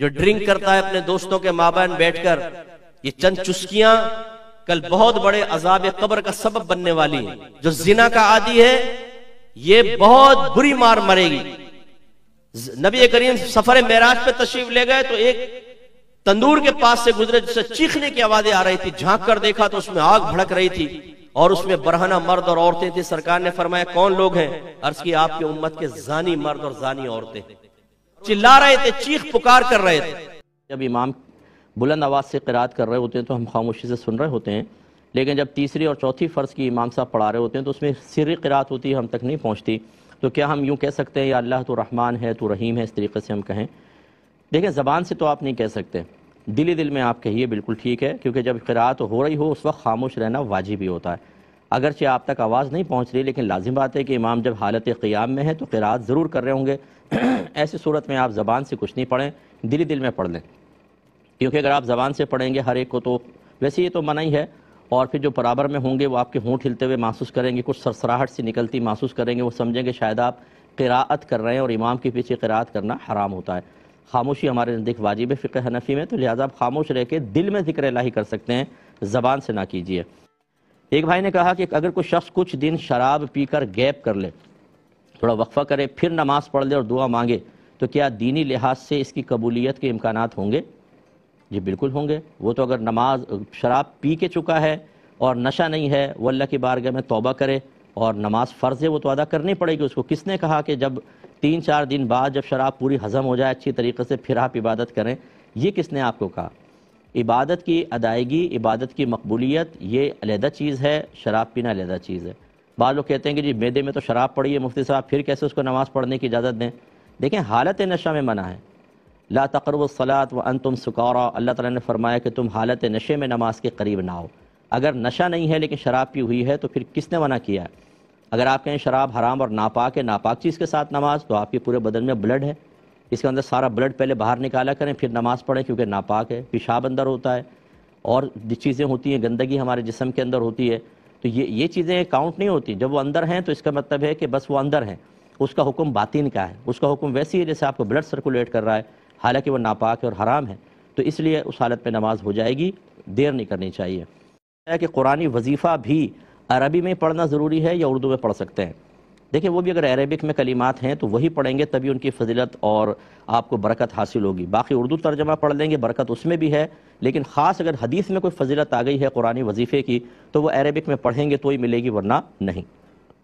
जो ड्रिंक करता है अपने दोस्तों के बहन बैठकर ये चंद चुस्कियां कल बहुत बड़े अजाब कब्र का सबब बनने वाली है जो जिना का आदि है ये बहुत बुरी मार मरेगी नबी करीम सफर महराज पे तशरीफ ले गए तो एक तंदूर के पास से गुजरे जिससे चीखने की आवाजें आ रही थी झांक कर देखा तो उसमें आग भड़क रही थी और उसमें बरहना मर्द और औरतें थी सरकार ने फरमाया कौन लोग हैं अर्ज की आपकी उम्मत के जानी मर्द और जानी औरतें चिल्ला रहे थे चीख पुकार कर रहे थे जब इमाम बुलंद आवाज़ से किरात कर रहे होते हैं तो हम खामोशी से सुन रहे होते हैं लेकिन जब तीसरी और चौथी फ़र्ज़ की इमाम साहब पढ़ा रहे होते हैं तो उसमें सिर किरात होती है हम तक नहीं पहुँचती तो क्या हम यूँ कह सकते हैं या अल्लाह तो रहमान है तो रहीम है इस तरीके से हम कहें देखें ज़बान से तो आप नहीं कह सकते दिली दिल में आप कहिए बिल्कुल ठीक है क्योंकि जब किरात हो रही हो उस वक्त खामोश रहना वाजिब ही होता है अगरचे आप तक आवाज़ नहीं पहुँच रही लेकिन लाजिम बात है कि इमाम जब हालत क़्याम में है तो किरात ज़रूर कर रहे होंगे ऐसी सूरत में आप ज़बान से कुछ नहीं पढ़ें दिली दिल में पढ़ लें क्योंकि अगर आप ज़बान से पढ़ेंगे हर एक को तो वैसे ये तो मना ही है और फिर जो बराबर में होंगे वो आपके होंठ हिलते हुए महसूस करेंगे कुछ सरसराहट सी निकलती महसूस करेंगे वो समझेंगे शायद आप किरात कर रहे हैं और इमाम के पीछे किरात करना हराम होता है खामोशी हमारे नज़दीक वाजिब फ़िक हनफी में तो लिहाजा आप खामोश रह के दिल में जिक्र लाही कर सकते हैं ज़बान से ना कीजिए एक भाई ने कहा कि अगर कोई शख्स कुछ दिन शराब पीकर गैप कर ले थोड़ा वक्फा करे फिर नमाज पढ़ ले और दुआ मांगे तो क्या दीनी लिहाज से इसकी कबूलियत के इम्कान होंगे जी बिल्कुल होंगे वो तो अगर नमाज शराब पी के चुका है और नशा नहीं है वो अल्लाह की बारगह में तोबा करे और नमाज फ़र्ज़ है वो तो अदा करनी पड़ेगी उसको किसने कहा कि जब तीन चार दिन बाद जब शराब पूरी हज़म हो जाए अच्छी तरीके से फिर आप इबादत करें ये किसने आपको कहा इबादत की अदायगी इबादत की मकबूलियत ये अलहदा चीज़ है शराब पीना अलहदा चीज़ है बाद लोग कहते हैं कि जी मैदे में तो शराब पड़ी है मुफ्ती साहब फिर कैसे उसको नमाज़ पढ़ने की इजाज़त दें देखें हालत नशा में मना है ला तकरबसलात व अन तुम सुकारा अल्लाह ताला ने फरमाया कि तुम हालत नशे में नमाज के करीब ना हो अगर नशा नहीं है लेकिन शराब पी हुई है तो फिर किसने मना किया है अगर आप कहें शराब हराम और नापाक है नापाक चीज़ के साथ नमाज तो आपके पूरे बदन में ब्लड है इसके अंदर सारा ब्लड पहले बाहर निकाला करें फिर नमाज़ पढ़ें क्योंकि नापाक है पेशाब अंदर होता है और चीज़ें होती हैं गंदगी हमारे जिसम के अंदर होती है तो ये ये चीज़ें काउंट नहीं होती जब वो अंदर हैं तो इसका मतलब है कि बस वो अंदर हैं उसका हुक्म बातिन का है उसका हुक्म वैसी है जैसे आपको ब्लड सर्कुलेट कर रहा है हालांकि वो नापाक है और हराम है तो इसलिए उस हालत में नमाज हो जाएगी देर नहीं करनी चाहिए कि कुरानी वजीफ़ा भी अरबी में पढ़ना ज़रूरी है या उर्दू में पढ़ सकते हैं देखिए वो भी अगर अरेबिक में कलीमत हैं तो वही पढ़ेंगे तभी उनकी फजीलत और आपको बरकत हासिल होगी बाकी उर्दू तर्जमा पढ़ लेंगे बरकत उसमें भी है लेकिन ख़ास अगर हदीस में कोई फजीलत आ गई है कुरानी वजीफ़े की तो वो अरेबिक में पढ़ेंगे तो ही मिलेगी वरना नहीं